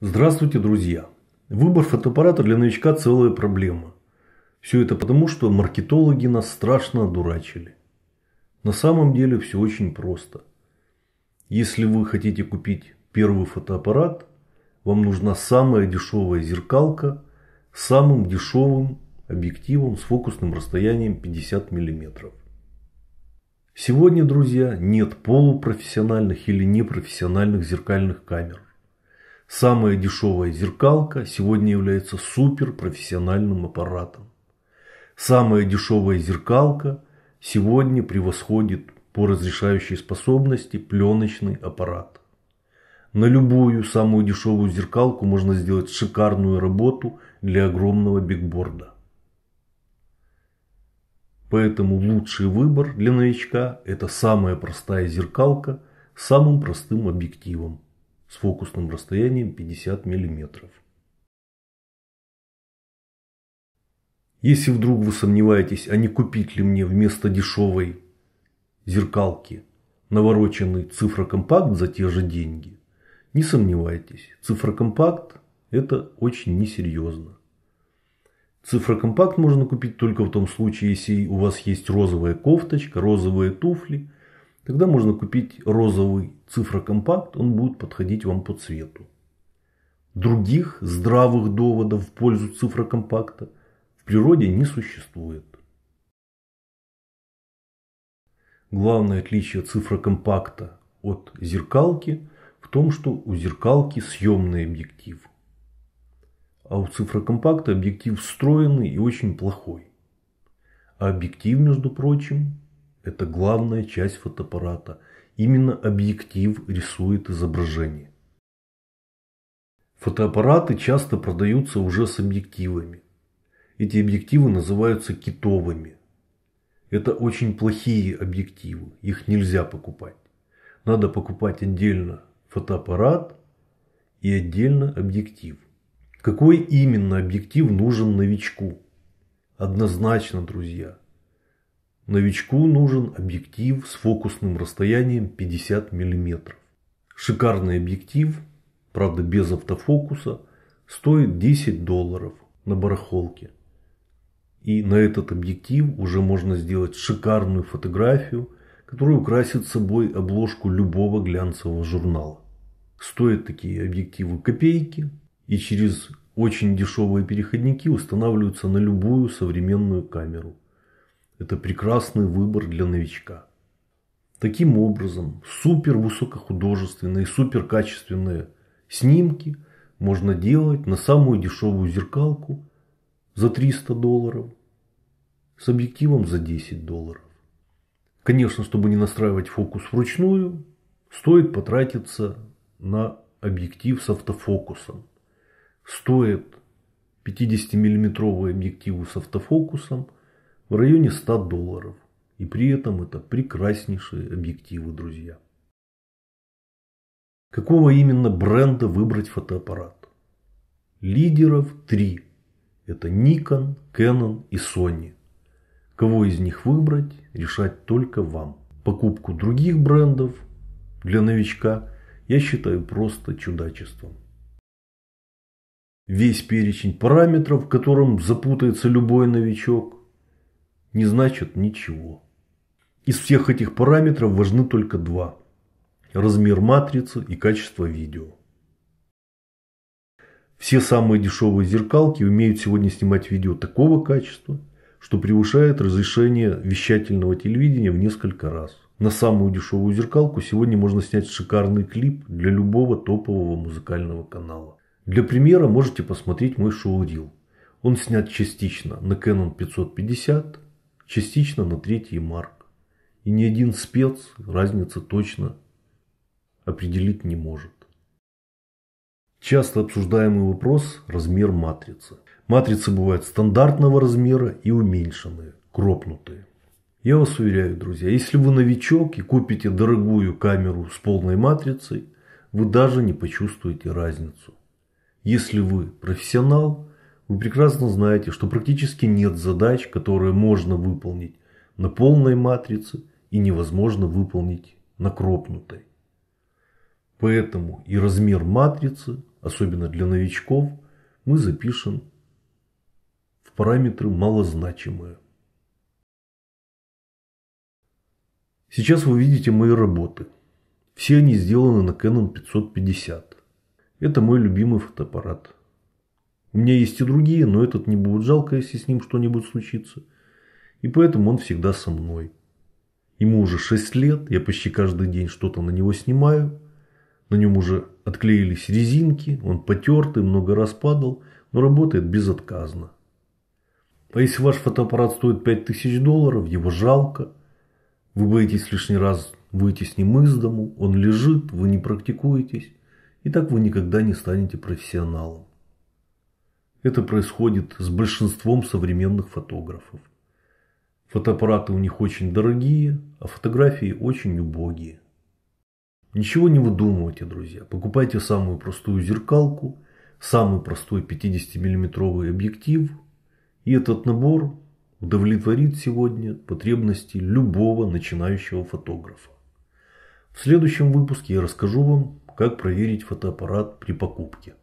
Здравствуйте, друзья! Выбор фотоаппарата для новичка – целая проблема. Все это потому, что маркетологи нас страшно одурачили. На самом деле все очень просто. Если вы хотите купить первый фотоаппарат, вам нужна самая дешевая зеркалка с самым дешевым объективом с фокусным расстоянием 50 мм. Сегодня, друзья, нет полупрофессиональных или непрофессиональных зеркальных камер. Самая дешевая зеркалка сегодня является суперпрофессиональным аппаратом. Самая дешевая зеркалка сегодня превосходит по разрешающей способности пленочный аппарат. На любую самую дешевую зеркалку можно сделать шикарную работу для огромного бигборда. Поэтому лучший выбор для новичка – это самая простая зеркалка с самым простым объективом с фокусным расстоянием 50 мм. Если вдруг вы сомневаетесь, а не купить ли мне вместо дешевой зеркалки навороченный цифрокомпакт за те же деньги, не сомневайтесь, цифрокомпакт это очень несерьезно. Цифрокомпакт можно купить только в том случае, если у вас есть розовая кофточка, розовые туфли Тогда можно купить розовый цифрокомпакт, он будет подходить вам по цвету. Других здравых доводов в пользу цифрокомпакта в природе не существует. Главное отличие цифрокомпакта от зеркалки в том, что у зеркалки съемный объектив, а у цифрокомпакта объектив встроенный и очень плохой. А объектив, между прочим, это главная часть фотоаппарата. Именно объектив рисует изображение. Фотоаппараты часто продаются уже с объективами. Эти объективы называются китовыми. Это очень плохие объективы, их нельзя покупать. Надо покупать отдельно фотоаппарат и отдельно объектив. Какой именно объектив нужен новичку? Однозначно, друзья, Новичку нужен объектив с фокусным расстоянием 50 мм. Шикарный объектив, правда без автофокуса, стоит 10 долларов на барахолке. И на этот объектив уже можно сделать шикарную фотографию, которая украсит собой обложку любого глянцевого журнала. Стоят такие объективы копейки и через очень дешевые переходники устанавливаются на любую современную камеру – это прекрасный выбор для новичка. Таким образом, супер высокохудожественные, супер качественные снимки можно делать на самую дешевую зеркалку за 300 долларов с объективом за 10 долларов. Конечно, чтобы не настраивать фокус вручную, стоит потратиться на объектив с автофокусом. Стоит 50-миллиметровые объективы с автофокусом – в районе 100 долларов. И при этом это прекраснейшие объективы, друзья. Какого именно бренда выбрать фотоаппарат? Лидеров три. Это Nikon, Canon и Sony. Кого из них выбрать, решать только вам. Покупку других брендов для новичка я считаю просто чудачеством. Весь перечень параметров, в котором запутается любой новичок, не значат ничего. Из всех этих параметров важны только два – размер матрицы и качество видео. Все самые дешевые зеркалки умеют сегодня снимать видео такого качества, что превышает разрешение вещательного телевидения в несколько раз. На самую дешевую зеркалку сегодня можно снять шикарный клип для любого топового музыкального канала. Для примера можете посмотреть мой шоу-рил. Он снят частично на Canon 550, частично на третий марк. И ни один спец разницы точно определить не может. Часто обсуждаемый вопрос – размер матрицы. Матрицы бывают стандартного размера и уменьшенные, кропнутые. Я вас уверяю, друзья, если вы новичок и купите дорогую камеру с полной матрицей, вы даже не почувствуете разницу. Если вы профессионал, вы прекрасно знаете, что практически нет задач, которые можно выполнить на полной матрице и невозможно выполнить на кропнутой. Поэтому и размер матрицы, особенно для новичков, мы запишем в параметры малозначимые. Сейчас вы видите мои работы. Все они сделаны на Canon 550. Это мой любимый фотоаппарат. У меня есть и другие, но этот не будет жалко, если с ним что-нибудь случится. И поэтому он всегда со мной. Ему уже 6 лет, я почти каждый день что-то на него снимаю. На нем уже отклеились резинки, он потертый, много раз падал, но работает безотказно. А если ваш фотоаппарат стоит 5000 долларов, его жалко. Вы боитесь лишний раз выйти с ним из дому, он лежит, вы не практикуетесь. И так вы никогда не станете профессионалом. Это происходит с большинством современных фотографов. Фотоаппараты у них очень дорогие, а фотографии очень убогие. Ничего не выдумывайте, друзья. Покупайте самую простую зеркалку, самый простой 50-миллиметровый объектив. И этот набор удовлетворит сегодня потребности любого начинающего фотографа. В следующем выпуске я расскажу вам, как проверить фотоаппарат при покупке.